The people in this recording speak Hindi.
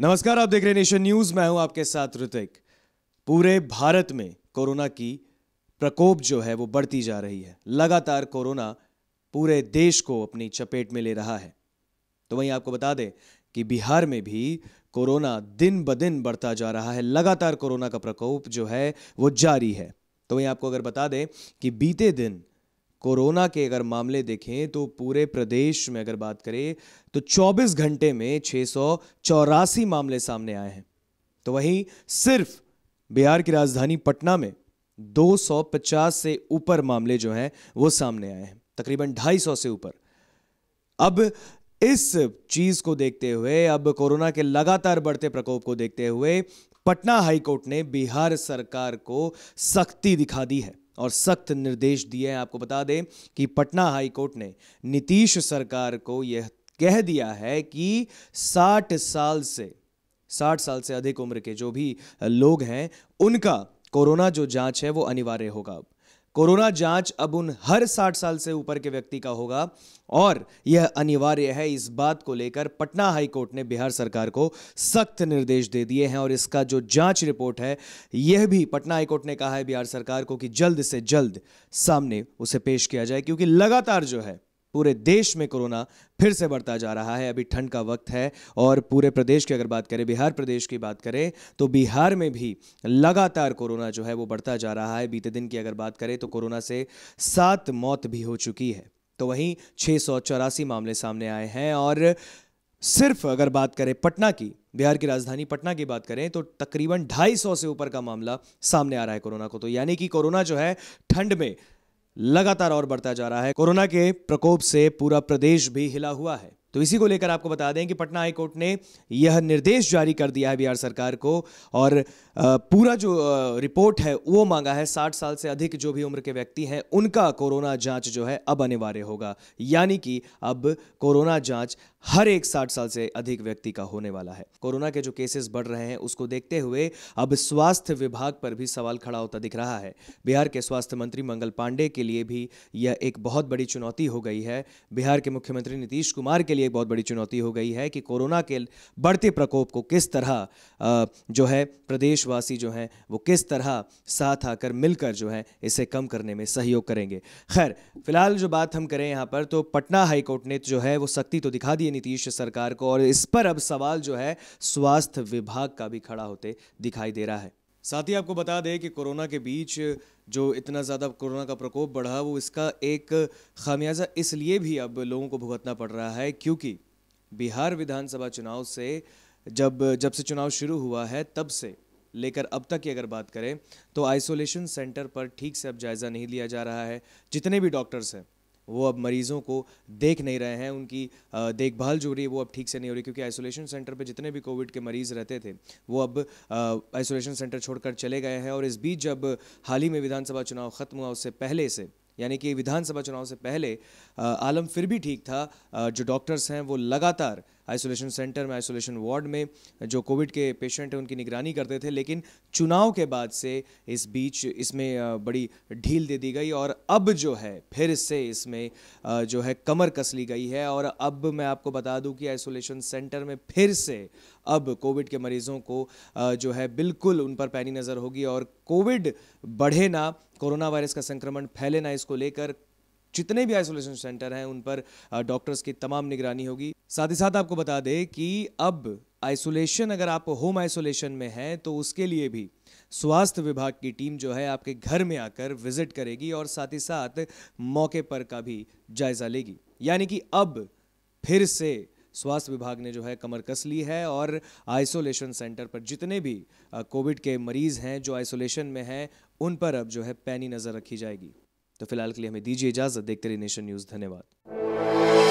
नमस्कार आप देख रहे नेशन न्यूज मैं हूं आपके साथ ऋतिक पूरे भारत में कोरोना की प्रकोप जो है वो बढ़ती जा रही है लगातार कोरोना पूरे देश को अपनी चपेट में ले रहा है तो वहीं आपको बता दें कि बिहार में भी कोरोना दिन ब दिन बढ़ता जा रहा है लगातार कोरोना का प्रकोप जो है वो जारी है तो वहीं आपको अगर बता दें कि बीते दिन कोरोना के अगर मामले देखें तो पूरे प्रदेश में अगर बात करें तो 24 घंटे में छः मामले सामने आए हैं तो वहीं सिर्फ बिहार की राजधानी पटना में 250 से ऊपर मामले जो हैं वो सामने आए हैं तकरीबन 250 से ऊपर अब इस चीज को देखते हुए अब कोरोना के लगातार बढ़ते प्रकोप को देखते हुए पटना हाईकोर्ट ने बिहार सरकार को सख्ती दिखा दी है और सख्त निर्देश दिए हैं आपको बता दें कि पटना हाईकोर्ट ने नीतीश सरकार को यह कह दिया है कि 60 साल से 60 साल से अधिक उम्र के जो भी लोग हैं उनका कोरोना जो जांच है वो अनिवार्य होगा कोरोना जांच अब उन हर 60 साल से ऊपर के व्यक्ति का होगा और यह अनिवार्य है इस बात को लेकर पटना हाई कोर्ट ने बिहार सरकार को सख्त निर्देश दे दिए हैं और इसका जो जांच रिपोर्ट है यह भी पटना हाई कोर्ट ने कहा है बिहार सरकार को कि जल्द से जल्द सामने उसे पेश किया जाए क्योंकि लगातार जो है पूरे देश में कोरोना फिर से बढ़ता जा रहा है अभी ठंड का वक्त है और पूरे प्रदेश की अगर बात करें बिहार प्रदेश की बात करें तो बिहार में भी लगातार कोरोना जो है वो बढ़ता जा रहा है बीते दिन की अगर बात करें तो कोरोना से सात मौत भी हो चुकी है तो वहीं छः मामले सामने आए हैं और सिर्फ अगर बात करें पटना की बिहार की राजधानी पटना की बात करें तो तकरीबन 250 से ऊपर का मामला सामने आ रहा है कोरोना को तो यानी कि कोरोना जो है ठंड में लगातार और बढ़ता जा रहा है कोरोना के प्रकोप से पूरा प्रदेश भी हिला हुआ है तो इसी को लेकर आपको बता दें कि पटना हाईकोर्ट ने यह निर्देश जारी कर दिया है बिहार सरकार को और पूरा जो रिपोर्ट है वो मांगा है 60 साल से अधिक जो भी उम्र के व्यक्ति हैं उनका कोरोना जांच जो है अब अनिवार्य होगा यानी कि अब कोरोना जांच हर एक साठ साल से अधिक व्यक्ति का होने वाला है कोरोना के जो केसेस बढ़ रहे हैं उसको देखते हुए अब स्वास्थ्य विभाग पर भी सवाल खड़ा होता दिख रहा है बिहार के स्वास्थ्य मंत्री मंगल पांडे के लिए भी यह एक बहुत बड़ी चुनौती हो गई है बिहार के मुख्यमंत्री नीतीश कुमार के लिए एक बहुत बड़ी चुनौती हो गई है कि कोरोना के बढ़ते प्रकोप को किस तरह जो है प्रदेशवासी जो हैं वो किस तरह साथ आकर मिलकर जो है इसे कम करने में सहयोग करेंगे खैर फिलहाल जो बात हम करें यहाँ पर तो पटना हाईकोर्ट ने जो है वो सख्ती तो दिखा दी है नीतीश सरकार को और इस पर अब सवाल जो है स्वास्थ्य विभाग का भी खड़ा होते दिखाई दे रहा है साथ ही आपको बता दें कि कोरोना के बीच जो इतना ज़्यादा कोरोना का प्रकोप बढ़ा वो इसका एक खामियाजा इसलिए भी अब लोगों को भुगतना पड़ रहा है क्योंकि बिहार विधानसभा चुनाव से जब जब से चुनाव शुरू हुआ है तब से लेकर अब तक की अगर बात करें तो आइसोलेशन सेंटर पर ठीक से अब जायज़ा नहीं लिया जा रहा है जितने भी डॉक्टर्स हैं वो अब मरीज़ों को देख नहीं रहे हैं उनकी देखभाल जो रही है वो अब ठीक से नहीं हो रही क्योंकि आइसोलेशन सेंटर पर जितने भी कोविड के मरीज़ रहते थे वो अब आइसोलेशन सेंटर छोड़कर चले गए हैं और इस बीच जब हाल ही में विधानसभा चुनाव खत्म हुआ उससे पहले से यानी कि विधानसभा चुनाव से पहले आलम फिर भी ठीक था जो डॉक्टर्स हैं वो लगातार आइसोलेशन सेंटर में आइसोलेशन वार्ड में जो कोविड के पेशेंट हैं उनकी निगरानी करते थे लेकिन चुनाव के बाद से इस बीच इसमें बड़ी ढील दे दी गई और अब जो है फिर से इसमें जो है कमर कस ली गई है और अब मैं आपको बता दूं कि आइसोलेशन सेंटर में फिर से अब कोविड के मरीजों को जो है बिल्कुल उन पर पैनी नज़र होगी और कोविड बढ़े ना कोरोना वायरस का संक्रमण फैले ना इसको लेकर जितने भी आइसोलेशन सेंटर हैं उन पर डॉक्टर्स की तमाम निगरानी होगी साथ ही साथ आपको बता दें कि अब आइसोलेशन अगर आप होम आइसोलेशन में हैं तो उसके लिए भी स्वास्थ्य विभाग की टीम जो है आपके घर में आकर विजिट करेगी और साथ ही साथ मौके पर का भी जायजा लेगी यानी कि अब फिर से स्वास्थ्य विभाग ने जो है कमर कस ली है और आइसोलेशन सेंटर पर जितने भी कोविड के मरीज हैं जो आइसोलेशन में हैं उन पर अब जो है पैनी नज़र रखी जाएगी तो फिलहाल के लिए हमें दीजिए इजाज़त देखते रहिए नेशन न्यूज़ धन्यवाद